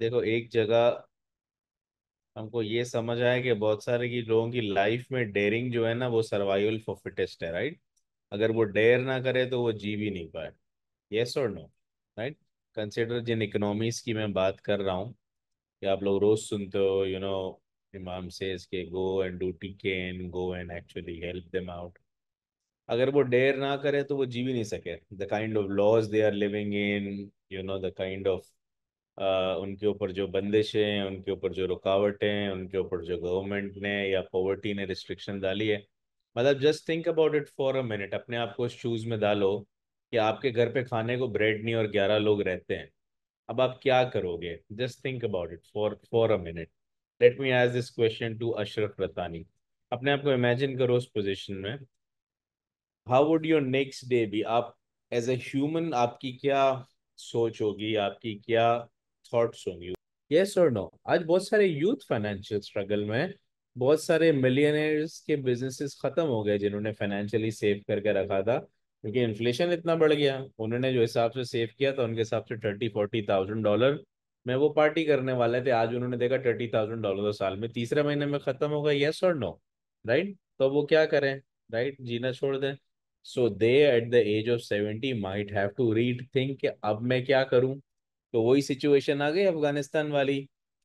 देखो एक जगह हमको ये समझ आया कि बहुत सारे की लोगों की लाइफ में डेयरिंग जो है ना वो सर्वाइवल फॉर फिटेस्ट है राइट अगर वो डेयर ना करे तो वो जी भी नहीं पाए येस और नो राइट कंसिडर जिन इकोनॉमीज की मैं बात कर रहा हूँ कि आप लोग रोज सुनते हो यू नो इमाम सेज के गो एंड डू टिकेन go and actually help them out अगर वो डेयर ना करे तो वो जी भी नहीं सके the kind of laws they are living in you know the kind of उनके ऊपर जो बंदिशें हैं उनके ऊपर जो रुकावटें हैं उनके ऊपर जो गवर्नमेंट ने या पॉवर्टी ने रिस्ट्रिक्शन डाली है मतलब just think about it for a minute अपने आप को शूज़ में डालो कि आपके घर पे खाने को ब्रेड नहीं और ग्यारह लोग रहते हैं अब आप क्या करोगे just think about it for for a minute let me ask this question to Ashraf Ratani अपने आप को इमेजिन करो उस पोजिशन में how would your next day भी आप एज ए ह्यूमन आपकी क्या सोच होगी आपकी क्या थॉट्स होंगी यस और नो आज बहुत सारे यूथ फाइनेंशियल स्ट्रगल में बहुत सारे मिलियनर्स के बिजनेसेस खत्म हो गए जिन्होंने फाइनेंशियली सेव करके रखा था क्योंकि इन्फ्लेशन इतना बढ़ गया उन्होंने जो हिसाब से सेव किया था उनके हिसाब से थर्टी फोर्टी थाउजेंड डॉलर में वो पार्टी करने वाले थे आज उन्होंने देखा थर्टी थाउजेंड डॉलर साल में तीसरे महीने में खत्म होगा येस और नो राइट तो वो क्या करें राइट जीना छोड़ दें so they at the age of seventy might have to read think अब मैं क्या करूं तो वही सिचुएशन आ गई अफगानिस्तान वाली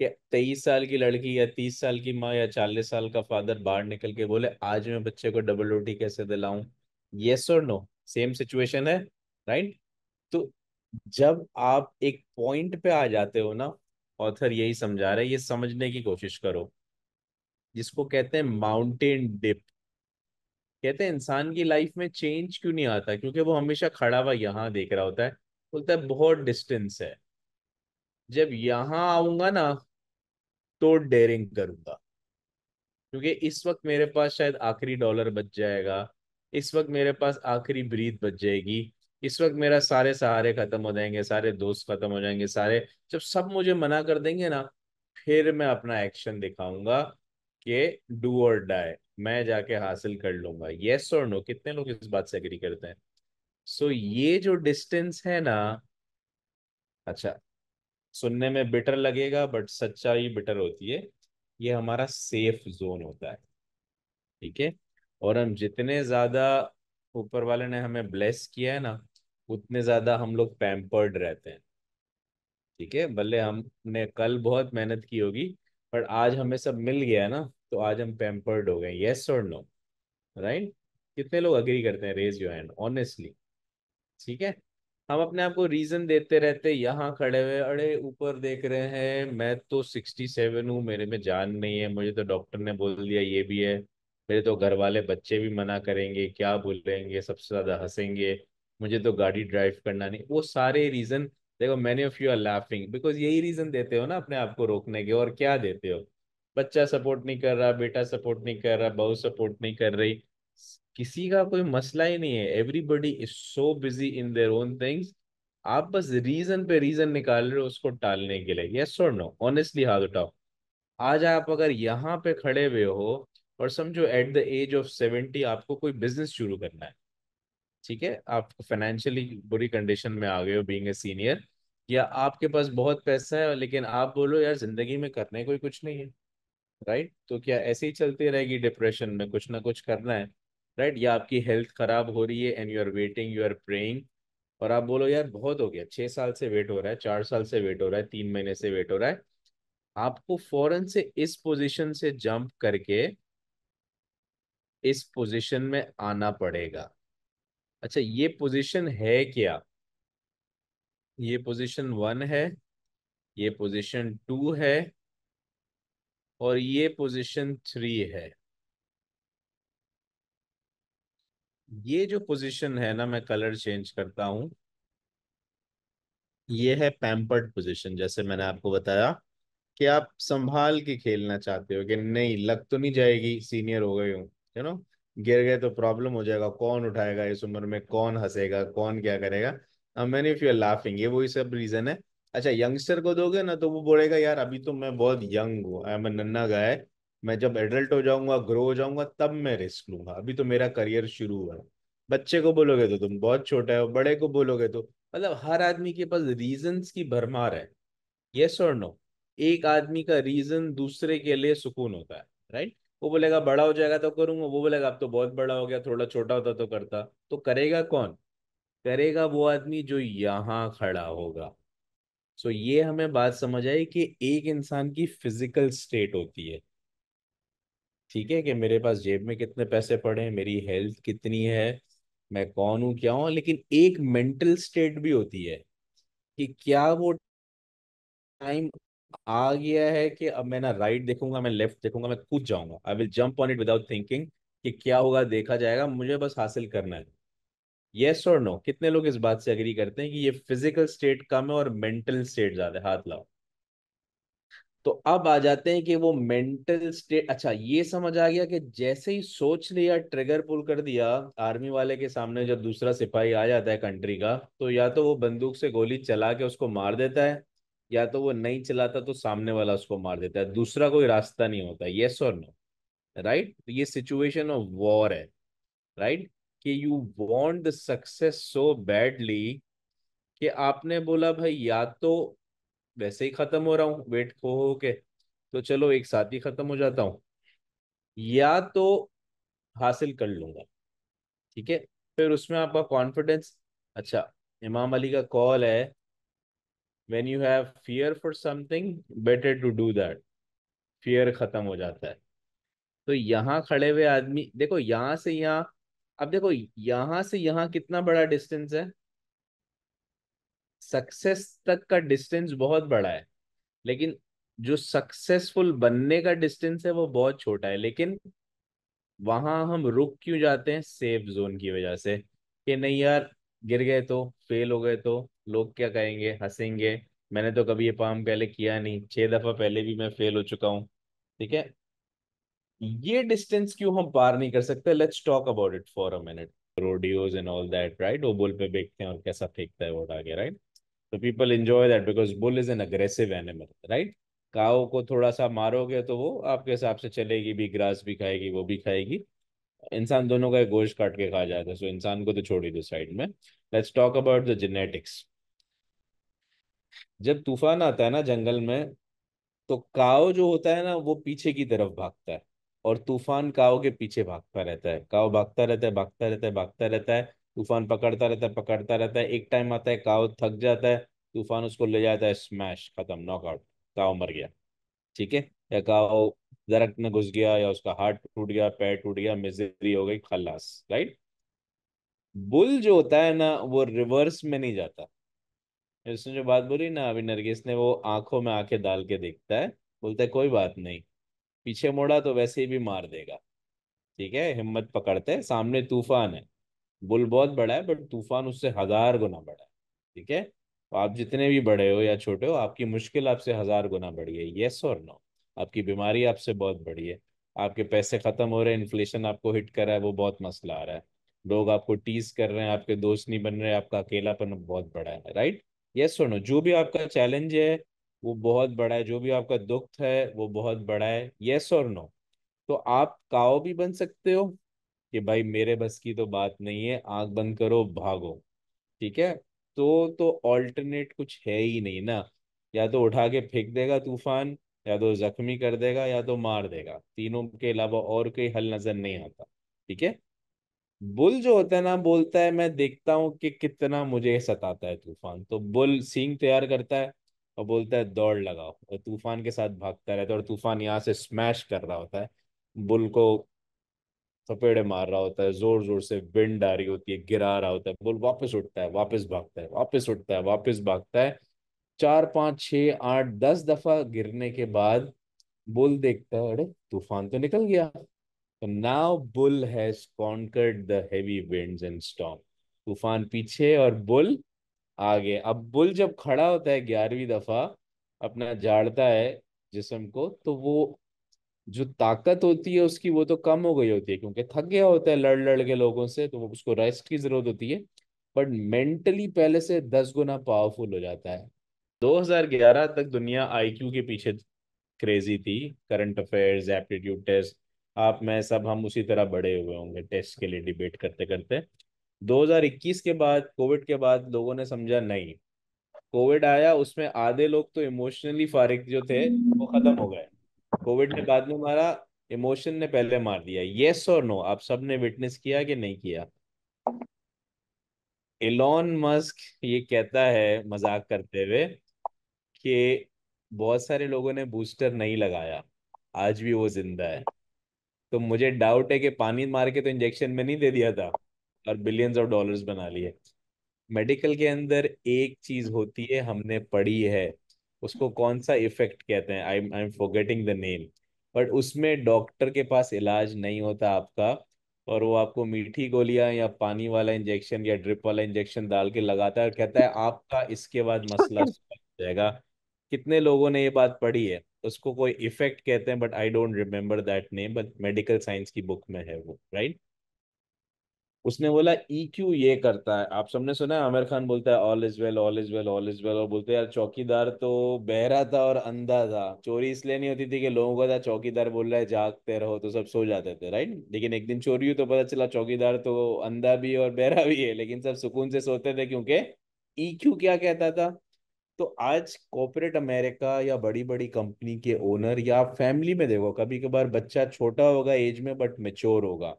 कि तेईस साल की लड़की या तीस साल की माँ या चालीस साल का फादर बाहर निकल के बोले आज मैं बच्चे को डबल रोटी कैसे दिलाऊं येस और नो सेम सिचुएशन है राइट तो जब आप एक पॉइंट पे आ जाते हो ना ऑथर यही समझा रहे ये समझने की कोशिश करो जिसको कहते हैं माउंटेन डिप कहते हैं इंसान की लाइफ में चेंज क्यों नहीं आता क्योंकि वो हमेशा खड़ा हुआ यहाँ देख रहा होता है बोलता है बहुत डिस्टेंस है जब यहां आऊंगा ना तो डेरिंग करूंगा क्योंकि इस वक्त मेरे पास शायद आखिरी डॉलर बच जाएगा इस वक्त मेरे पास आखिरी ब्रीद बच जाएगी इस वक्त मेरा सारे सहारे खत्म हो जाएंगे सारे दोस्त खत्म हो जाएंगे सारे जब सब मुझे मना कर देंगे ना फिर मैं अपना एक्शन दिखाऊंगा कि डू और डाई मैं जाके हासिल कर लूंगा येस और नो कितने लोग इस बात से एग्री करते हैं सो so, ये जो डिस्टेंस है ना अच्छा सुनने में बिटर लगेगा बट सच्चाई बिटर होती है ये हमारा सेफ जोन होता है ठीक है और हम जितने ज्यादा ऊपर वाले ने हमें ब्लेस किया है ना उतने ज्यादा हम लोग पैम्पर्ड रहते हैं ठीक है भले हमने कल बहुत मेहनत की होगी पर आज हमें सब मिल गया है ना तो आज हम पैम्पर्ड हो गए येस और नो राइट कितने लोग अग्री करते हैं रेज योर हैंड ऑनेस्टली ठीक है हम अपने आप को रीजन देते रहते यहाँ खड़े हुए अरे ऊपर देख रहे हैं मैं तो सिक्सटी सेवन हूँ मेरे में जान नहीं है मुझे तो डॉक्टर ने बोल दिया ये भी है मेरे तो घर वाले बच्चे भी मना करेंगे क्या बोलेंगे सबसे ज्यादा हंसेंगे मुझे तो गाड़ी ड्राइव करना नहीं वो सारे रीजन देखो many of you are laughing because यही रीजन देते हो ना अपने आप को रोकने के और क्या देते हो बच्चा सपोर्ट नहीं कर रहा बेटा सपोर्ट नहीं कर रहा बहू सपोर्ट नहीं कर रही किसी का कोई मसला ही नहीं है everybody is so busy in their own things आप बस रीजन पे रीजन निकाल रहे हो उसको टालने के लिए यस और नो ऑनेस्टली हाथ उठाओ आज आप अगर यहाँ पे खड़े हुए हो और समझो at the age of seventy आपको कोई बिजनेस शुरू करना है ठीक है आप फाइनेंशियली बुरी कंडीशन में आ गए हो बीइंग ए सीनियर या आपके पास बहुत पैसा है लेकिन आप बोलो यार जिंदगी में करने कोई कुछ नहीं है राइट तो क्या ऐसे ही चलती रहेगी डिप्रेशन में कुछ ना कुछ करना है राइट या आपकी हेल्थ खराब हो रही है and you are waiting you are praying और आप बोलो यार बहुत हो गया छः साल से वेट हो रहा है चार साल से वेट हो रहा है तीन महीने से वेट हो रहा है आपको फौरन से इस पोजिशन से जंप करके इस पोजिशन में आना पड़ेगा अच्छा ये पोजिशन है क्या ये पोजिशन वन है ये पोजिशन टू है और ये पोजिशन थ्री है ये जो पोजीशन है ना मैं कलर चेंज करता हूं ये है पैम्पर्ड पोजीशन जैसे मैंने आपको बताया कि आप संभाल के खेलना चाहते हो कि नहीं लग तो नहीं जाएगी सीनियर हो गए हूँ है ना गिर गए तो प्रॉब्लम हो जाएगा कौन उठाएगा इस उम्र में कौन हंसेगा कौन क्या करेगा man if you are laughing ये वही सब रीजन है अच्छा यंगस्टर को दोगे ना तो वो बोलेगा यार अभी तो मैं बहुत यंग हूँ मैं नन्ना गाय मैं जब एडल्ट हो जाऊंगा ग्रो हो जाऊंगा तब मैं रिस्क लूंगा अभी तो मेरा करियर शुरू हुआ है बच्चे को बोलोगे तो तुम बहुत छोटा हो बड़े को बोलोगे तो मतलब हर आदमी के पास रीजन की भरमार है यस और नो एक आदमी का रीजन दूसरे के लिए सुकून होता है राइट वो बोलेगा बड़ा हो जाएगा तो करूंगा वो बोलेगा अब तो बहुत बड़ा हो गया थोड़ा छोटा होता तो करता तो करेगा कौन करेगा वो आदमी जो यहाँ खड़ा होगा सो so, ये हमें बात समझ आई कि एक इंसान की फिजिकल स्टेट होती है ठीक है कि मेरे पास जेब में कितने पैसे पड़े हैं मेरी हेल्थ कितनी है मैं कौन हूँ क्या हूँ लेकिन एक मेंटल स्टेट भी होती है कि क्या वो टाइम आ गया है कि अब मैं ना राइट देखूंगा मैं लेफ्ट देखूंगा मैं कूद जाऊंगा I will jump on it without thinking कि क्या होगा देखा जाएगा मुझे बस हासिल करना है येस और नो कितने लोग इस बात से अग्री करते हैं कि ये फिजिकल स्टेट कम है और मेंटल स्टेट ज्यादा है हाथ लाओ तो अब आ जाते हैं कि वो मेंटल स्टेट अच्छा ये समझ आ गया कि जैसे ही सोच लिया ट्रिगर पुल कर दिया आर्मी वाले के सामने जब दूसरा सिपाही आ जाता है कंट्री का तो या तो वो बंदूक से गोली चला के उसको मार देता है या तो वो नहीं चलाता तो सामने वाला उसको मार देता है दूसरा कोई रास्ता नहीं होता येस और नो राइट ये सिचुएशन ऑफ वॉर है राइट कि you want the success so badly कि आपने बोला भाई या तो वैसे ही खत्म हो रहा हूँ वेट खो हो के तो चलो एक साथ ही खत्म हो जाता हूँ या तो हासिल कर लूंगा ठीक है फिर उसमें आपका कॉन्फिडेंस अच्छा इमाम अली का कॉल है when you have fear for something better to do that fear खत्म हो जाता है तो यहाँ खड़े हुए आदमी देखो यहाँ से यहाँ अब देखो यहाँ से यहाँ कितना बड़ा डिस्टेंस है सक्सेस तक का डिस्टेंस बहुत बड़ा है लेकिन जो सक्सेसफुल बनने का डिस्टेंस है वो बहुत छोटा है लेकिन वहां हम रुक क्यों जाते हैं सेफ जोन की वजह से कि नहीं यार गिर गए तो फेल हो गए तो लोग क्या कहेंगे हंसेंगे मैंने तो कभी ये काम पहले किया नहीं छह दफा पहले भी मैं फेल हो चुका हूँ ठीक है ये डिस्टेंस क्यों हम पार नहीं कर सकते let's talk about it for a minute rodeos and all that right वो बोल पे बेचते हैं और कैसा फेंकता है वो आगे राइट तो people enjoy that because bull is an aggressive animal right cow को थोड़ा सा मारोगे तो वो आपके हिसाब से चलेगी भी ग्रास भी खाएगी वो भी खाएगी इंसान दोनों का गोश्त काट के खा जाता है सो इंसान को तो छोड़ ही दो साइड में let's talk about the genetics जब तूफान आता है ना जंगल में तो काओ जो होता है ना वो पीछे की तरफ भागता है और तूफान काओ के पीछे भागता रहता है काओ भागता रहता है भागता रहता है भागता रहता है तूफान पकड़ता रहता है पकड़ता रहता है एक टाइम आता है काव थक जाता है तूफान उसको ले जाता है स्मैश खत्म नॉकआउट काव मर गया ठीक है या काव दरख्त में घुस गया या उसका हाथ टूट गया पैर टूट गया मिजरी हो गई खलास राइट बुल जो होता है ना वो रिवर्स में नहीं जाता इसने जो बात बोली ना अभी नरगिस ने वो आंखों में आंखें डाल के देखता है बोलता है कोई बात नहीं पीछे मोड़ा तो वैसे ही भी मार देगा ठीक है हिम्मत पकड़ते सामने तूफान है बुल बहुत बड़ा है बट तूफान उससे हजार गुना बड़ा है ठीक है तो आप जितने भी बड़े हो या छोटे हो आपकी मुश्किल आपसे हजार गुना बढ़ी है येस और नो आपकी बीमारी आपसे बहुत बड़ी है आपके पैसे खत्म हो रहे हैं इन्फ्लेशन आपको हिट कर रहा है वो बहुत मसला आ रहा है लोग आपको टीज कर रहे हैं आपके दोस्त नहीं बन रहे आपका अकेलापन बहुत बड़ा है राइट येस और नो जो भी आपका चैलेंज है वो बहुत बड़ा है जो भी आपका दुख है वो बहुत बड़ा है यस और नो तो आप काओ भी बन सकते हो कि भाई मेरे बस की तो बात नहीं है आंख बंद करो भागो ठीक है तो तो ऑल्टरनेट कुछ है ही नहीं ना या तो उठा के फेंक देगा तूफान या तो जख्मी कर देगा या तो मार देगा तीनों के अलावा और कोई हल नजर नहीं आता ठीक है बुल जो होता है ना बोलता है मैं देखता हूँ कि कितना मुझे सताता है तूफान तो बुल सींग तैयार करता है और बोलता है दौड़ लगाओ और तूफान के साथ भागता रहता है और तूफान यहाँ से स्मैश कर रहा होता है बुल को थपेड़े मार रहा होता है जोर जोर से विंड आ रही होती है गिरा रहा होता है बोल वापस उठता है वापस भागता है वापस उठता है वापस भागता है चार पांच छ आठ दस दफा गिरने के बाद बुल देखता है अरे तूफान तो निकल गया तो now bull has conquered the heavy winds and storm तूफान पीछे और बुल आगे अब बुल जब खड़ा होता है ग्यारहवीं दफा अपना झाड़ता है जिसम को तो वो जो ताकत होती है उसकी वो तो कम हो गई होती है क्योंकि थक गया होता है लड़ लड़ के लोगों से तो उसको रेस्ट की जरूरत होती है बट मेंटली पहले से दस गुना पावरफुल हो जाता है 2011 तक दुनिया आईक्यू के पीछे क्रेजी थी करंट अफेयर्स एप्टीट्यूड टेस्ट आप मैं सब हम उसी तरह बड़े हुए होंगे टेस्ट के लिए डिबेट करते करते 2021 के बाद कोविड के बाद लोगों ने समझा नहीं कोविड आया उसमें आधे लोग तो इमोशनली फारिक जो थे वो खत्म हो गए कोविड ने बाद में मारा इमोशन ने पहले मार दिया येस और नो आप सब ने विटनेस किया कि नहीं किया एलोन मस्क ये कहता है मजाक करते हुए कि बहुत सारे लोगों ने बूस्टर नहीं लगाया आज भी वो जिंदा है तो मुझे डाउट है कि पानी मार के तो इंजेक्शन में नहीं दे दिया था और बिलियंस ऑफ डॉलर्स बना लिए मेडिकल के अंदर एक चीज होती है हमने पढ़ी है उसको कौन सा इफेक्ट कहते हैं I I am forgetting the name but उसमें डॉक्टर के पास इलाज नहीं होता आपका और वो आपको मीठी गोलियां या पानी वाला इंजेक्शन या ड्रिप वाला इंजेक्शन डाल के लगाता है और कहता है आपका इसके बाद मसला जाएगा कितने लोगों ने ये बात पढ़ी है उसको कोई इफेक्ट कहते हैं but I don't remember that name but medical science की बुक में है वो राइट right? उसने बोला ई e क्यू ये करता है आप सबने सुना है आमिर खान बोलता है all is well all is well all is well और बोलते यार चौकीदार तो बहरा था और अंधा था चोरी इसलिए नहीं होती थी कि लोगों को था चौकीदार बोल रहा है जागते रहो तो सब सो जाते थे राइट लेकिन एक दिन चोरी हुई तो पता चला चौकीदार तो अंधा भी है और बहरा भी है लेकिन सब सुकून से सोते थे क्योंकि ई e क्यू क्या कहता था तो आज कॉरपोरेट अमेरिका या बड़ी बड़ी कंपनी के ओनर या फैमिली में देखो कभी कभार बच्चा छोटा होगा एज में बट मेच्योर होगा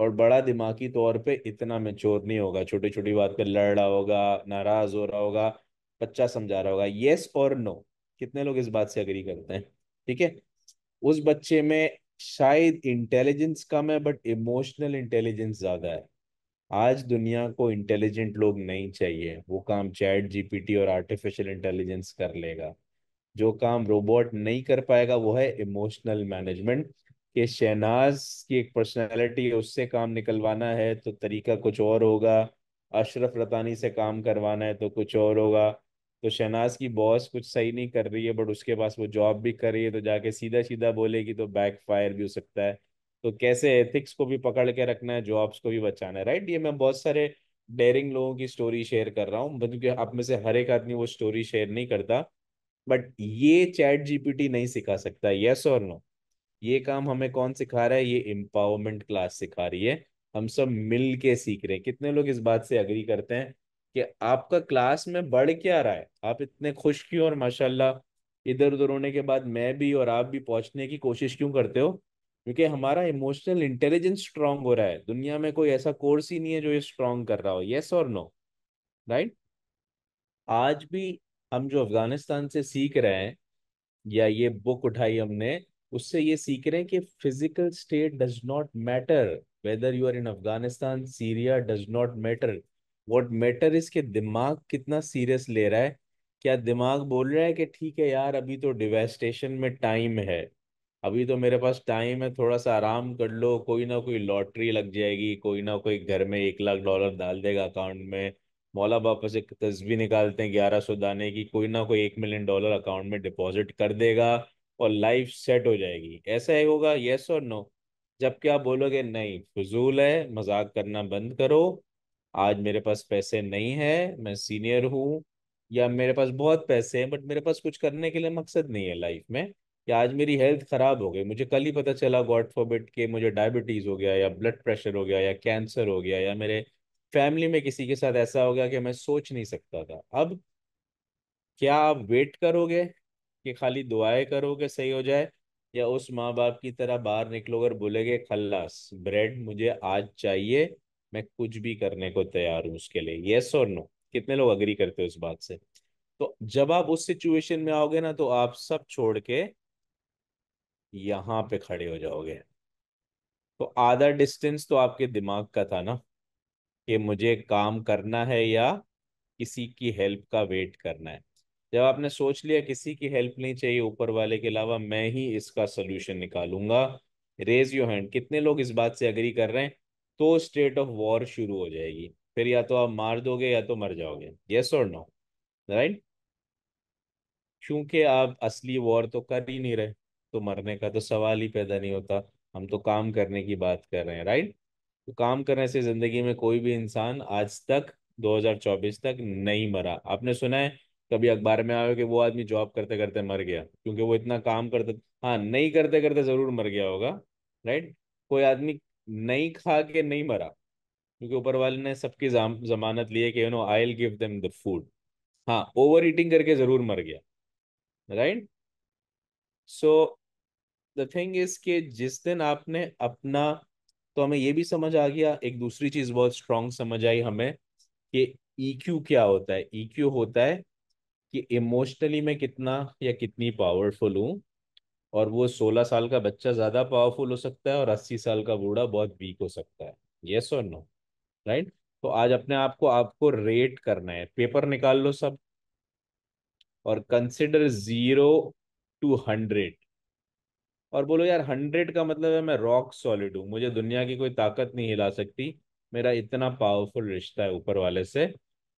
और बड़ा दिमागी तौर पे इतना मेच्योर नहीं होगा छोटी छोटी बात पे लड़ रहा होगा नाराज हो रहा होगा बच्चा समझा रहा होगा येस और नो कितने लोग इस बात से अग्री करते हैं ठीक है उस बच्चे में शायद इंटेलिजेंस कम है बट इमोशनल इंटेलिजेंस ज्यादा है आज दुनिया को इंटेलिजेंट लोग नहीं चाहिए वो काम चैट जीपीटी और आर्टिफिशियल इंटेलिजेंस कर लेगा जो काम रोबोट नहीं कर पाएगा वो है इमोशनल मैनेजमेंट कि शहनाज की एक पर्सनैलिटी है उससे काम निकलवाना है तो तरीका कुछ और होगा अशरफ रतानी से काम करवाना है तो कुछ और होगा तो शहनाज की बॉस कुछ सही नहीं कर रही है बट उसके पास वो जॉब भी कर रही है तो जाके सीधा सीधा बोलेगी तो बैक फायर भी हो सकता है तो कैसे एथिक्स को भी पकड़ के रखना है जॉब्स को भी बचाना है राइट ये मैं बहुत सारे डेयरिंग लोगों की स्टोरी शेयर कर रहा हूँ क्योंकि आप में से हर एक आदमी वो स्टोरी शेयर नहीं करता बट ये चैट जीपीटी नहीं सिखा सकता यस और नो ये काम हमें कौन सिखा रहा है ये एम्पावरमेंट क्लास सिखा रही है हम सब मिल के सीख रहे हैं कितने लोग इस बात से अग्री करते हैं कि आपका क्लास में बढ़ क्या रहा है आप इतने खुश क्यों और माशाल्लाह इधर उधर होने के बाद मैं भी और आप भी पहुंचने की कोशिश क्यों करते हो क्योंकि हमारा इमोशनल इंटेलिजेंस स्ट्रांग हो रहा है दुनिया में कोई ऐसा कोर्स ही नहीं है जो ये स्ट्रांग कर रहा हो येस और नो राइट आज भी हम जो अफगानिस्तान से सीख रहे हैं या ये बुक उठाई हमने उससे ये सीख रहे हैं कि physical state does not matter whether you are in Afghanistan Syria does not matter what matter इसके दिमाग कितना सीरियस ले रहा है क्या दिमाग बोल रहा है कि ठीक है यार अभी तो डिवेस्टेशन में टाइम है अभी तो मेरे पास टाइम है थोड़ा सा आराम कर लो कोई ना कोई लॉटरी लग जाएगी कोई ना कोई घर में एक लाख डॉलर डाल देगा अकाउंट में मौला बापा से तस्वीर निकालते हैं ग्यारह सौ दाने की कोई ना कोई एक मिलियन डॉलर अकाउंट में डिपॉजिट कर देगा और लाइफ सेट हो जाएगी ऐसा ही होगा येस और नो जबकि आप बोलोगे नहीं फजूल है मजाक करना बंद करो आज मेरे पास पैसे नहीं है मैं सीनियर हूँ या मेरे पास बहुत पैसे हैं बट मेरे पास कुछ करने के लिए मकसद नहीं है लाइफ में या आज मेरी हेल्थ ख़राब हो गई मुझे कल ही पता चला गॉड फॉरबिट के मुझे डायबिटीज़ हो गया या ब्लड प्रेशर हो गया या कैंसर हो गया या मेरे फैमिली में किसी के साथ ऐसा हो गया कि मैं सोच नहीं सकता था अब क्या आप वेट करोगे कि खाली दुआएं करो कि सही हो जाए या उस माँ बाप की तरह बाहर निकलोगे बोलेगे खल्लास ब्रेड मुझे आज चाहिए मैं कुछ भी करने को तैयार हूँ उसके लिए येस और नो कितने लोग अग्री करते हो इस बात से तो जब आप उस सिचुएशन में आओगे ना तो आप सब छोड़ के यहां पे खड़े हो जाओगे तो आधा डिस्टेंस तो आपके दिमाग का था ना कि मुझे काम करना है या किसी की हेल्प का वेट करना है जब आपने सोच लिया किसी की हेल्प नहीं चाहिए ऊपर वाले के अलावा मैं ही इसका सोल्यूशन निकालूंगा रेज योर हैंड कितने लोग इस बात से अग्री कर रहे हैं तो स्टेट ऑफ वॉर शुरू हो जाएगी फिर या तो आप मार दोगे या तो मर जाओगे येस और नो राइट क्योंकि आप असली वॉर तो कर ही नहीं रहे तो मरने का तो सवाल ही पैदा नहीं होता हम तो काम करने की बात कर रहे हैं राइट तो काम करने से जिंदगी में कोई भी इंसान आज तक 2024 तक नहीं मरा आपने सुना है कभी अखबार में आया कि वो आदमी जॉब करते करते मर गया क्योंकि वो इतना काम करते हाँ नहीं करते करते जरूर मर गया होगा राइट कोई आदमी नहीं खा के नहीं मरा क्योंकि ऊपर वाले ने सबकी जमानत ली है कि you know I give them the food हाँ ओवर ईटिंग करके जरूर मर गया right so the thing is के जिस दिन आपने अपना तो हमें ये भी समझ आ गया एक दूसरी चीज बहुत स्ट्रांग समझ आई हमें कि ईक्यू e क्या होता है ईक्यू e होता है कि इमोशनली मैं कितना या कितनी पावरफुल हूँ और वो सोलह साल का बच्चा ज्यादा पावरफुल हो सकता है और अस्सी साल का बूढ़ा बहुत वीक हो सकता है येस और नो राइट तो आज अपने आप को आपको रेट करना है पेपर निकाल लो सब और कंसिडर जीरो टू हंड्रेड और बोलो यार हंड्रेड का मतलब है मैं रॉक सॉलिड हूँ मुझे दुनिया की कोई ताकत नहीं हिला सकती मेरा इतना पावरफुल रिश्ता है ऊपर वाले से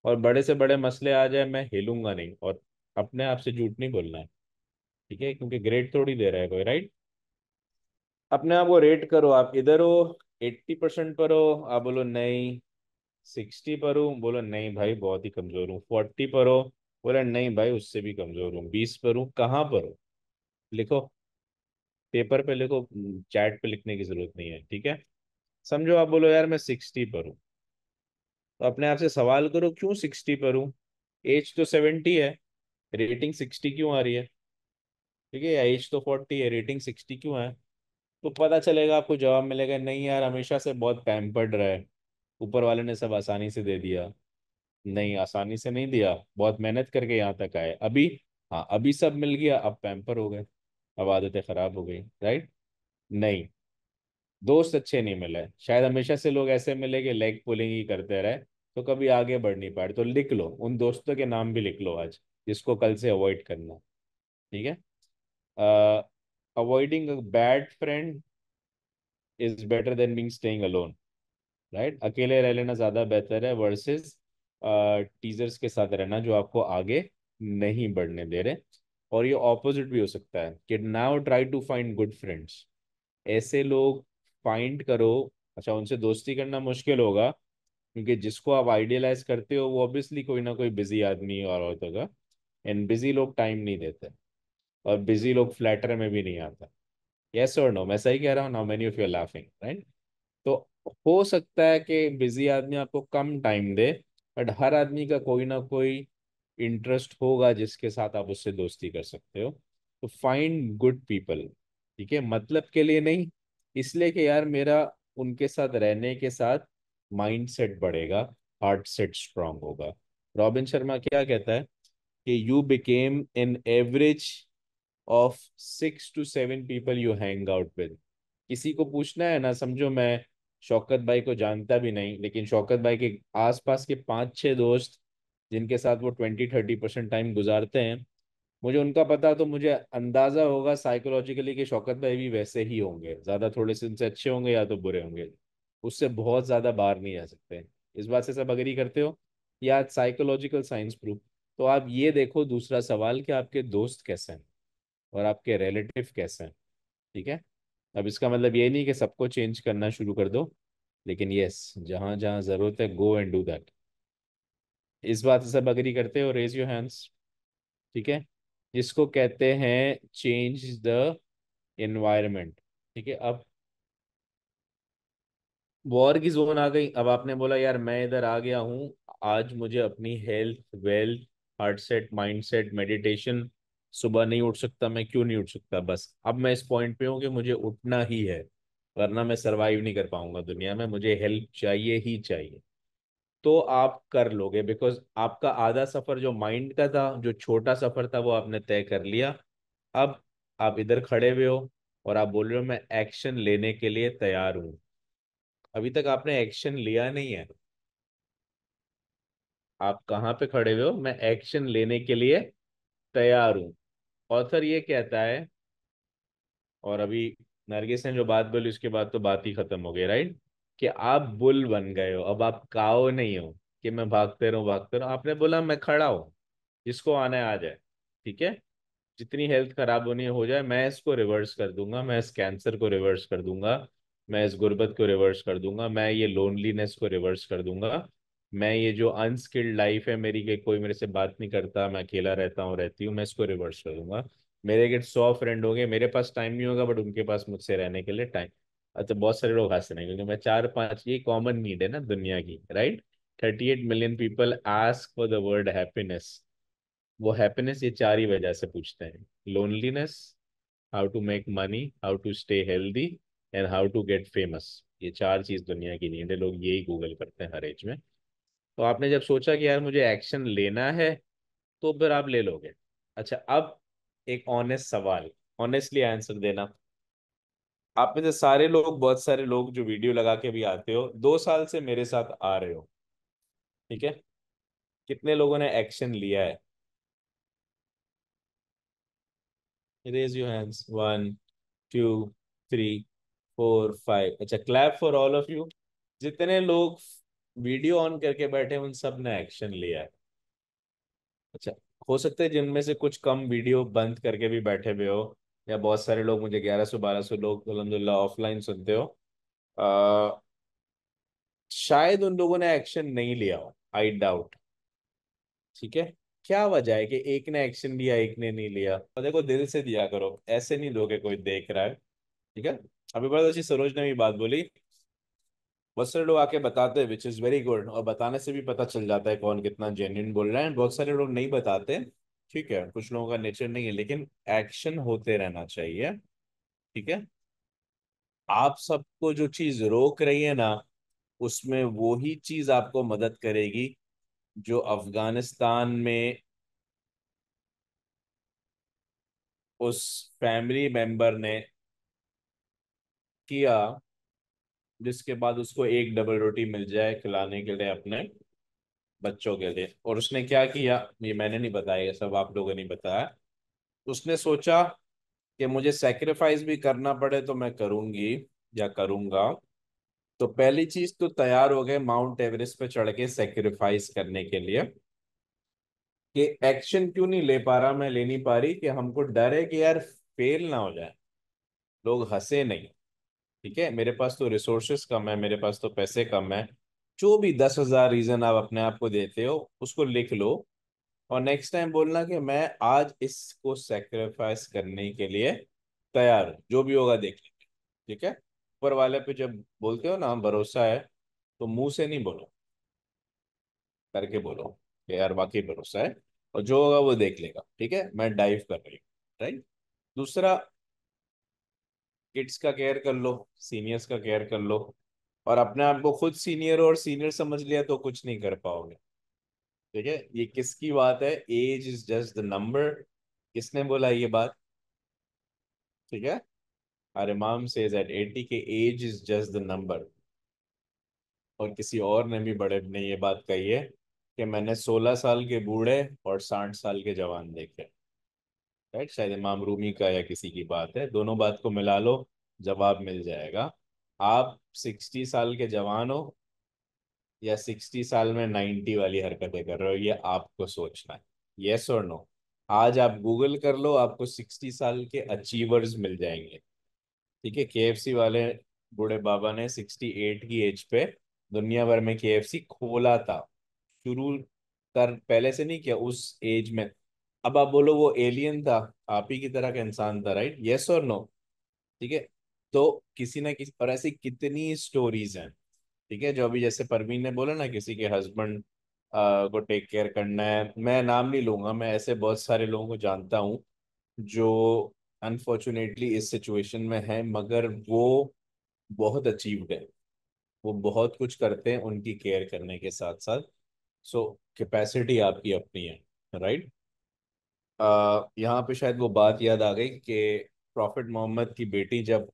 और बड़े से बड़े मसले आ जाए मैं हिलूंगा नहीं और अपने आप से झूठ नहीं बोलना है ठीक है क्योंकि ग्रेड थोड़ी दे रहा है कोई राइट अपने आप को रेट करो आप इधर हो एट्टी परसेंट पर हो आप बोलो नहीं सिक्सटी पर हूँ बोलो नहीं भाई बहुत ही कमजोर हूँ फोर्टी पर हो बोले नहीं भाई उससे भी कमजोर हूँ बीस पर हूँ कहाँ पर हो लिखो पेपर पे लिखो चैट पे लिखने की जरूरत नहीं है ठीक है समझो आप बोलो यार मैं सिक्सटी पर हूँ तो अपने आप से सवाल करो क्यों सिक्सटी पर हूँ एज तो सेवेंटी है रेटिंग सिक्सटी क्यों आ रही है ठीक है एज तो फोर्टी है रेटिंग सिक्सटी क्यों है तो पता चलेगा आपको जवाब मिलेगा नहीं यार हमेशा से बहुत पैम्पर्ड रहे ऊपर वाले ने सब आसानी से दे दिया नहीं आसानी से नहीं दिया बहुत मेहनत करके यहाँ तक आए अभी हाँ अभी सब मिल गया अब पैम्पर हो गए अब आदतें खराब हो गई राइट नहीं दोस्त अच्छे नहीं मिले शायद हमेशा से लोग ऐसे मिले कि लेग पुलिंग ही करते रहे तो कभी आगे बढ़ नहीं पाए तो लिख लो उन दोस्तों के नाम भी लिख लो आज जिसको कल से अवॉइड करना ठीक है avoiding bad friend is better than being staying alone right अकेले रह लेना ज़्यादा बेहतर है वर्सेस टीजर्स के साथ रहना जो आपको आगे नहीं बढ़ने दे रहे और ये ऑपोजिट भी हो सकता है कि now try to find good friends ऐसे लोग फाइंड करो अच्छा उनसे दोस्ती करना मुश्किल होगा क्योंकि जिसको आप आइडियलाइज करते हो वो ऑब्वियसली कोई ना कोई बिजी आदमी और होगा एंड बिजी लोग टाइम नहीं देते और बिजी लोग फ्लैटर में भी नहीं आता यस और नो मैं सही कह रहा हूँ now many of you're laughing right तो हो सकता है कि बिजी आदमी आपको कम टाइम दे बट हर आदमी का कोई ना कोई इंटरेस्ट होगा जिसके साथ आप उससे दोस्ती कर सकते हो तो फाइंड गुड पीपल ठीक है मतलब के लिए नहीं इसलिए कि यार मेरा उनके साथ रहने के साथ माइंड सेट बढ़ेगा हार्ट सेट स्ट्रांग होगा रॉबिन शर्मा क्या कहता है कि you became an average of six to seven people you hang out with किसी को पूछना है ना समझो मैं शौकत भाई को जानता भी नहीं लेकिन शौकत भाई के आसपास के पाँच छः दोस्त जिनके साथ वो ट्वेंटी थर्टी परसेंट टाइम गुजारते हैं मुझे उनका पता तो मुझे अंदाजा होगा साइकोलॉजिकली कि शौकत भाई भी वैसे ही होंगे ज्यादा थोड़े से उनसे अच्छे होंगे या तो बुरे होंगे उससे बहुत ज्यादा बाहर नहीं आ सकते इस बात से सब अग्री करते हो या साइकोलॉजिकल साइंस प्रूफ तो आप ये देखो दूसरा सवाल कि आपके दोस्त कैसे हैं और आपके रिलेटिव कैसे हैं ठीक है अब इसका मतलब ये नहीं कि सबको चेंज करना शुरू कर दो लेकिन यस जहाँ जहाँ ज़रूरत है गो एंड डू दैट इस बात से सब अग्री करते हो रेज योर हैंड्स ठीक है जिसको कहते हैं चेंज द एनवायरमेंट ठीक है अब वॉर की जोन आ गई अब आपने बोला यार मैं इधर आ गया हूं आज मुझे अपनी health wealth heart set mind set meditation सुबह नहीं उठ सकता मैं क्यों नहीं उठ सकता बस अब मैं इस पॉइंट पे हूँ कि मुझे उठना ही है वरना मैं सरवाइव नहीं कर पाऊंगा दुनिया में मुझे हेल्प चाहिए ही चाहिए तो आप कर लोगे बिकॉज आपका आधा सफर जो माइंड का था जो छोटा सफर था वो आपने तय कर लिया अब आप इधर खड़े हुए हो और आप बोल रहे हो मैं एक्शन लेने के लिए तैयार हूं अभी तक आपने एक्शन लिया नहीं है आप कहाँ पे खड़े हुए हो मैं एक्शन लेने के लिए तैयार हूं ऑथर ये कहता है और अभी नरगिस ने जो बात बोली उसके बाद तो बात ही खत्म हो गई राइट कि आप बुल बन गए हो अब आप काओ नहीं हो कि मैं भागते रहूं भागते रहूं आपने बोला मैं खड़ा हूं जिसको आना आ जाए ठीक है जितनी हेल्थ खराब होनी हो जाए मैं इसको रिवर्स कर दूंगा मैं इस कैंसर को रिवर्स कर दूंगा मैं इस गुर्बत को रिवर्स कर दूंगा मैं ये लोनलीनेस को रिवर्स कर दूंगा मैं ये जो अनस्किल्ड लाइफ है मेरी के कोई मेरे से बात नहीं करता मैं अकेला रहता हूँ रहती हूँ मैं इसको रिवर्स कर दूंगा मेरे के सौ फ्रेंड होंगे मेरे पास टाइम नहीं होगा बट उनके पास मुझसे रहने के लिए टाइम अच्छा बहुत सारे लोग हंस रहे हैं क्योंकि मैं चार पांच ये कॉमन नीड है ना दुनिया की right thirty eight million people ask for the word happiness वो हैप्पीनेस ये चार ही वजह से पूछते हैं loneliness how to make money how to stay healthy and how to get famous ये चार चीज दुनिया की नीड है लोग यही गूगल करते हैं हर एज में तो आपने जब सोचा कि यार मुझे एक्शन लेना है तो फिर आप ले लोगे अच्छा अब एक ऑनेस्ट सवाल ऑनेस्टली आंसर देना आप में से सारे लोग बहुत सारे लोग जो वीडियो लगा के भी आते हो दो साल से मेरे साथ आ रहे हो ठीक है कितने लोगों ने एक्शन लिया है raise your hands one two three four five अच्छा clap for all of you जितने लोग वीडियो ऑन करके बैठे उन सब ने एक्शन लिया है अच्छा हो सकता है जिनमें से कुछ कम वीडियो बंद करके भी बैठे हुए हो या बहुत सारे लोग मुझे ग्यारह सौ बारह सौ लोग अलहमदुल्ला ऑफलाइन सुनते हो आ, शायद उन लोगों ने एक्शन नहीं लिया हो आई डाउट ठीक है क्या वजह है कि एक ने एक्शन लिया एक ने नहीं लिया और देखो दिल से दिया करो ऐसे नहीं दो के कोई देख रहा है ठीक है अभी बहुत अच्छी सरोज ने भी बात बोली बहुत सारे लोग आके बताते हैं विच इज़ वेरी गुड और बताने से भी पता चल जाता है कौन कितना जेन्यून बोल रहा है बहुत सारे लोग नहीं बताते ठीक है कुछ लोगों का नेचर नहीं है लेकिन एक्शन होते रहना चाहिए ठीक है आप सबको जो चीज रोक रही है ना उसमें वो ही चीज आपको मदद करेगी जो अफगानिस्तान में उस फैमिली मेंबर ने किया जिसके बाद उसको एक डबल रोटी मिल जाए खिलाने के लिए अपने बच्चों के लिए और उसने क्या किया ये मैंने नहीं बताया सब आप लोगों ने बताया उसने सोचा कि मुझे सेक्रीफाइस भी करना पड़े तो मैं करूँगी या करूंगा तो पहली चीज तो तैयार हो गए माउंट एवरेस्ट पे चढ़ के सेक्रीफाइस करने के लिए कि एक्शन क्यों नहीं ले पा रहा मैं ले नहीं पा रही कि हमको डर है कि यार फेल ना हो जाए लोग हंसे नहीं ठीक है मेरे पास तो रिसोर्सेस कम है मेरे पास तो पैसे कम है जो भी दस हजार रीजन आप अपने आप को देते हो उसको लिख लो और नेक्स्ट टाइम बोलना कि मैं आज इसको सेक्रीफाइस करने के लिए तैयार हूँ जो भी होगा देख लेंगे ठीक है ऊपर वाले पे जब बोलते हो ना भरोसा है तो मुंह से नहीं बोलो करके बोलो कि यार वाकई भरोसा है और जो होगा वो देख लेगा ठीक है मैं डाइव कर रही हूँ राइट दूसरा किड्स का केयर कर लो सीनियर्स का केयर कर लो और अपने आप को खुद सीनियर और सीनियर समझ लिया तो कुछ नहीं कर पाओगे ठीक है ये किसकी बात है age is just the number किसने बोला ये बात ठीक है अरे माम से age is just the number और किसी और ने भी बड़े ने ये बात कही है कि मैंने 16 साल के बूढ़े और साठ साल के जवान देखे राइट शायद इमाम रूमी का या किसी की बात है दोनों बात को मिला लो जवाब मिल जाएगा आप सिक्सटी साल के जवान हो या सिक्सटी साल में नाइन्टी वाली हरकतें कर रहे हो ये आपको सोचना है येस और नो आज आप गूगल कर लो आपको सिक्सटी साल के अचीवर्स मिल जाएंगे ठीक है के वाले बूढ़े बाबा ने सिक्सटी एट की एज पे दुनिया भर में के खोला था शुरू कर पहले से नहीं किया उस एज में अब आप बोलो वो एलियन था आप ही की तरह का इंसान था राइट येस और नो ठीक है तो किसी ना किसी और ऐसी कितनी स्टोरीज हैं ठीक है जो अभी जैसे परवीन ने बोला ना किसी के हस्बैंड को टेक केयर करना है मैं नाम नहीं लूंगा मैं ऐसे बहुत सारे लोगों को जानता हूँ जो अनफॉर्चुनेटली इस सिचुएशन में है मगर वो बहुत अचीव्ड है वो बहुत कुछ करते हैं उनकी केयर करने के साथ साथ सो कैपेसिटी आपकी अपनी है राइट right? uh, यहाँ पे शायद वो बात याद आ गई कि प्रॉफिट मोहम्मद की बेटी जब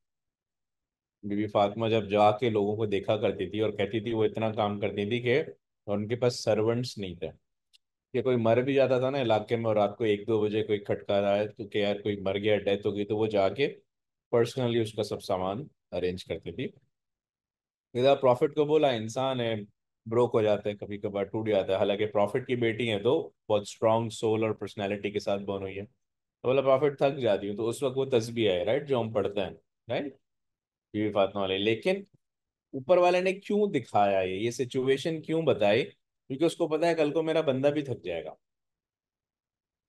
बीबी फातिमा जब जाके लोगों को देखा करती थी और कहती थी वो इतना काम करती थी कि उनके पास सर्वेंट्स नहीं थे कि कोई मर भी जाता था ना इलाके में और रात को एक दो बजे कोई खटका रहा है तो कि यार कोई मर गया डेथ हो गई तो वो जाके पर्सनली उसका सब सामान अरेंज करती थी इधर प्रॉफिट को बोला इंसान है ब्रोक हो जाते हैं कभी कभार टूट जाता है हालांकि प्रॉफिट की बेटी है तो बहुत स्ट्रॉन्ग सोल और पर्सनैलिटी के साथ बॉर्न हुई है तो बोला प्रॉफिट थक जाती हूँ तो उस वक्त वो तस्वीर है राइट जो हम पढ़ते हैं राइट ये फातमा वाले लेकिन ऊपर वाले ने क्यों दिखाया ये ये सिचुएशन क्यों बताई क्योंकि उसको पता है कल को मेरा बंदा भी थक जाएगा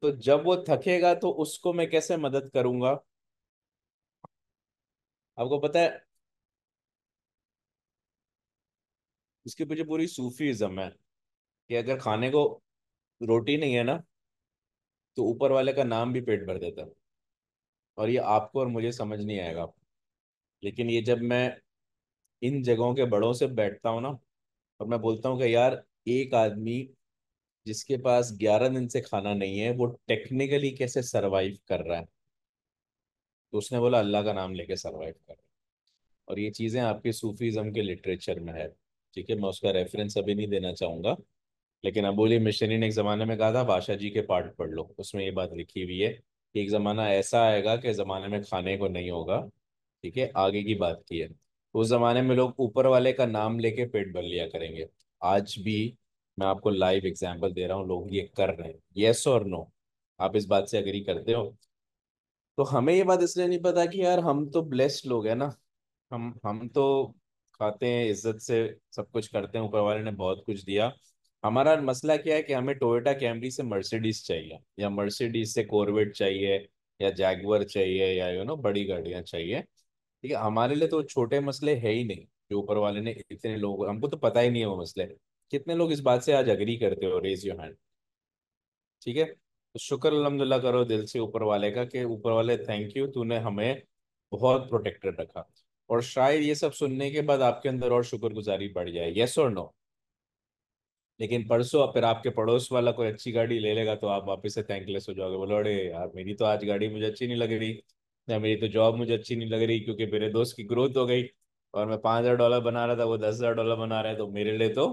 तो जब वो थकेगा तो उसको मैं कैसे मदद करूंगा आपको पता है इसके पीछे पूरी सूफीज़म है कि अगर खाने को रोटी नहीं है ना तो ऊपर वाले का नाम भी पेट भर देता है और ये आपको और मुझे समझ नहीं आएगा लेकिन ये जब मैं इन जगहों के बड़ों से बैठता हूँ ना और मैं बोलता हूँ कि यार एक आदमी जिसके पास ग्यारह दिन से खाना नहीं है वो टेक्निकली कैसे सरवाइव कर रहा है तो उसने बोला अल्लाह का नाम लेके सरवाइव कर रहा है और ये चीज़ें आपके सूफीज़म के लिटरेचर में है ठीक है मैं उसका रेफरेंस अभी नहीं देना चाहूँगा लेकिन अबोली मिशनी ने एक ज़माने में कहा था बादशाह जी के पार्ट पढ़ लो उसमें ये बात लिखी हुई है कि एक ज़माना ऐसा आएगा कि ज़माने में खाने को नहीं होगा ठीक है आगे की बात की है उस जमाने में लोग ऊपर वाले का नाम लेके पेट भर लिया करेंगे आज भी मैं आपको लाइव एग्जाम्पल दे रहा हूँ लोग ये कर रहे हैं येस और नो आप इस बात से अग्री करते हो तो हमें ये बात इसलिए नहीं पता कि यार हम तो ब्लेस्ड लोग हैं ना हम हम तो खाते हैं इज्जत से सब कुछ करते हैं ऊपर वाले ने बहुत कुछ दिया हमारा मसला क्या है कि हमें टोयोटा कैमरी से मर्सिडीज चाहिए या मर्सिडीज से कोरवेट चाहिए या जैगवर चाहिए या यू नो बड़ी गाड़ियाँ चाहिए ठीक है हमारे लिए तो छोटे मसले है ही नहीं जो ऊपर वाले ने इतने लोग हमको तो पता ही नहीं है वो मसले कितने लोग इस बात से आज अग्री करते हो रेज योर हैंड ठीक है तो शुक्र अलहमदुल्ला करो दिल से ऊपर वाले का कि ऊपर वाले थैंक यू तूने हमें बहुत प्रोटेक्टेड रखा और शायद ये सब सुनने के बाद आपके अंदर और शुक्रगुजारी बढ़ जाए येस और नो लेकिन परसों फिर आपके पड़ोस वाला कोई अच्छी गाड़ी ले लेगा तो आप वापस से थैंकलेस हो जाओगे बोलो अरे यार मेरी तो आज गाड़ी मुझे अच्छी नहीं लग रही या मेरी तो जॉब मुझे अच्छी नहीं लग रही क्योंकि मेरे दोस्त की ग्रोथ हो गई और मैं पाँच हज़ार डॉलर बना रहा था वो दस हज़ार डॉलर बना रहा है तो मेरे लिए तो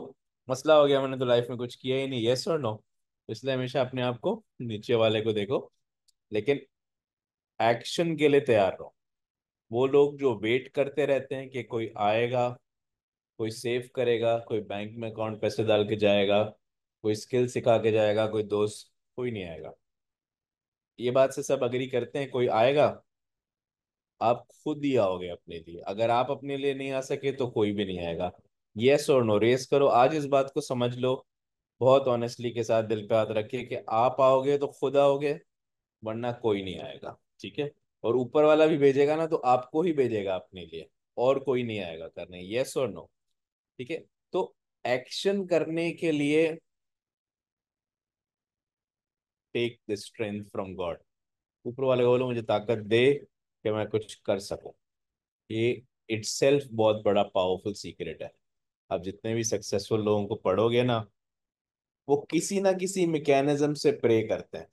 मसला हो गया मैंने तो लाइफ में कुछ किया ही नहीं येस और नो इसलिए हमेशा अपने आप को नीचे वाले को देखो लेकिन एक्शन के लिए तैयार रहो वो लोग जो वेट करते रहते हैं कि कोई आएगा कोई सेव करेगा कोई बैंक में अकाउंट पैसे डाल के जाएगा कोई स्किल सिखा के जाएगा कोई दोस्त कोई नहीं आएगा ये बात से सब अग्री करते हैं कोई आएगा आप खुद ही आओगे अपने लिए अगर आप अपने लिए नहीं आ सके तो कोई भी नहीं आएगा येस और नो रेस करो आज इस बात को समझ लो बहुत ऑनेस्टली के साथ दिल पे हाथ रखिए कि आप आओगे तो खुद आओगे वरना कोई नहीं आएगा ठीक है और ऊपर वाला भी भेजेगा ना तो आपको ही भेजेगा अपने लिए और कोई नहीं आएगा करने येस और नो ठीक है तो एक्शन करने के लिए take the strength from God ऊपर वाले को बोलो मुझे ताकत दे कि मैं कुछ कर सकूं ये इट्स बहुत बड़ा पावरफुल सीक्रेट है आप जितने भी सक्सेसफुल लोगों को पढ़ोगे ना वो किसी ना किसी मैकेनिज्म से प्रे करते हैं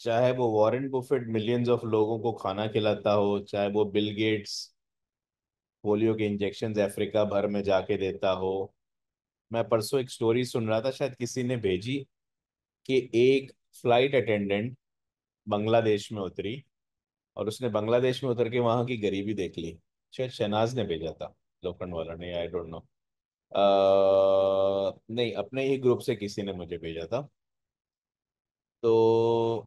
चाहे वो वॉरेन बुफेट मिलियंस ऑफ लोगों को खाना खिलाता हो चाहे वो बिल गेट्स पोलियो के इंजेक्शन अफ्रीका भर में जाके देता हो मैं परसों एक स्टोरी सुन रहा था शायद किसी ने भेजी कि एक फ्लाइट अटेंडेंट बांग्लादेश में उतरी और उसने बांग्लादेश में उतर के वहाँ की गरीबी देख ली शायद शहनाज ने भेजा था लोखंड वाला ने आई डोंट नो नहीं अपने ही ग्रुप से किसी ने मुझे भेजा था तो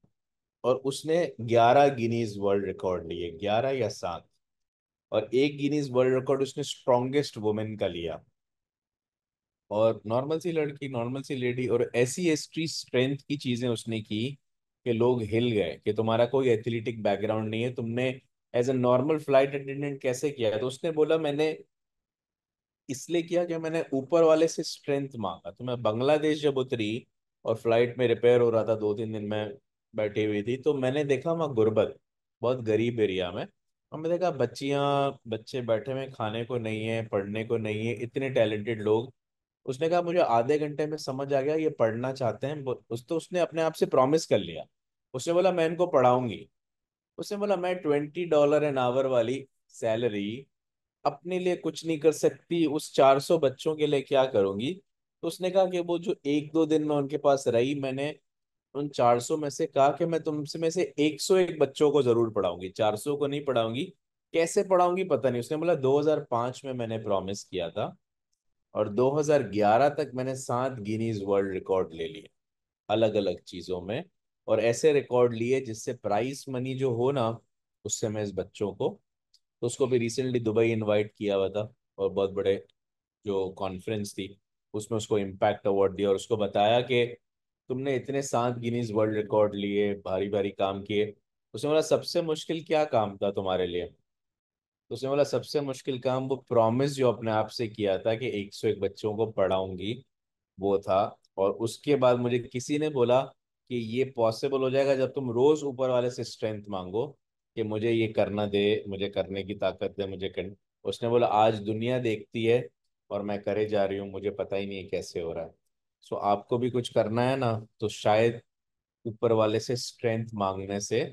और उसने ग्यारह गिनीज वर्ल्ड रिकॉर्ड लिए ग्यारह या सात और एक गिनीज वर्ल्ड रिकॉर्ड उसने स्ट्रॉन्गेस्ट वुमेन का लिया और नॉर्मल सी लड़की नॉर्मल सी लेडी और ऐसी स्ट्रेंथ की चीजें उसने की कि लोग हिल गए कि तुम्हारा कोई एथलेटिक बैकग्राउंड नहीं है तुमने as a normal flight attendant कैसे किया तो उसने बोला मैंने इसलिए किया कि मैंने ऊपर वाले से स्ट्रेंथ मांगा तो मैं बांग्लादेश जब उतरी और फ्लाइट में रिपेयर हो रहा था दो तीन दिन में बैठी हुई थी तो मैंने देखा वहाँ गुर्बत बहुत गरीब एरिया में और मैंने देखा बच्चियाँ बच्चे बैठे हुए खाने को नहीं है पढ़ने को नहीं है इतने टैलेंटेड लोग उसने कहा मुझे आधे घंटे में समझ आ गया ये पढ़ना चाहते हैं उस तो उसने अपने आप से प्रॉमिस कर लिया उसने बोला मैं इनको पढ़ाऊंगी उसने बोला मैं ट्वेंटी डॉलर एन आवर वाली सैलरी अपने लिए कुछ नहीं कर सकती उस चार सौ बच्चों के लिए क्या करूंगी तो उसने कहा कि वो जो एक दो दिन में उनके पास रही मैंने उन चार सौ में से कहा कि मैं तुमसे में से एक सौ एक बच्चों को जरूर पढ़ाऊंगी चार सौ को नहीं पढ़ाऊंगी कैसे पढ़ाऊंगी पता नहीं उसने बोला दो हज़ार पांच में मैंने प्रॉमिस किया था और 2011 तक मैंने सात गिनीज वर्ल्ड रिकॉर्ड ले लिए अलग अलग चीज़ों में और ऐसे रिकॉर्ड लिए जिससे प्राइस मनी जो हो ना उससे मैं इस बच्चों को तो उसको भी रिसेंटली दुबई इनवाइट किया हुआ था और बहुत बड़े जो कॉन्फ्रेंस थी उसमें उसको इम्पैक्ट अवार्ड दिया और उसको बताया कि तुमने इतने सात गिनीज वर्ल्ड रिकॉर्ड लिए भारी भारी काम किए उसने बोला सबसे मुश्किल क्या काम था तुम्हारे लिए तो उसने बोला सबसे मुश्किल काम वो प्रॉमिस जो अपने आप से किया था कि एक सौ एक बच्चों को पढ़ाऊंगी वो था और उसके बाद मुझे किसी ने बोला कि ये पॉसिबल हो जाएगा जब तुम रोज ऊपर वाले से स्ट्रेंथ मांगो कि मुझे ये करना दे मुझे करने की ताकत दे मुझे कर... उसने बोला आज दुनिया देखती है और मैं करे जा रही हूँ मुझे पता ही नहीं कैसे हो रहा है सो so, आपको भी कुछ करना है ना तो शायद ऊपर वाले से स्ट्रेंथ मांगने से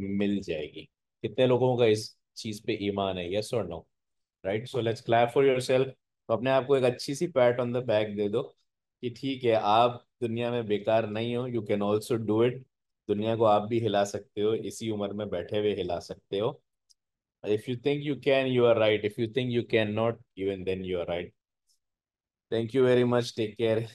मिल जाएगी कितने लोगों का इस चीज पे ईमान है यस और no right so let's clap for yourself तो अपने आप को एक अच्छी सी पैट ऑन द बैक दे दो कि ठीक है आप दुनिया में बेकार नहीं हो you can also do it दुनिया को आप भी हिला सकते हो इसी उम्र में बैठे हुए हिला सकते हो if you think you can you are right if you think you can not even then you are right thank you very much take care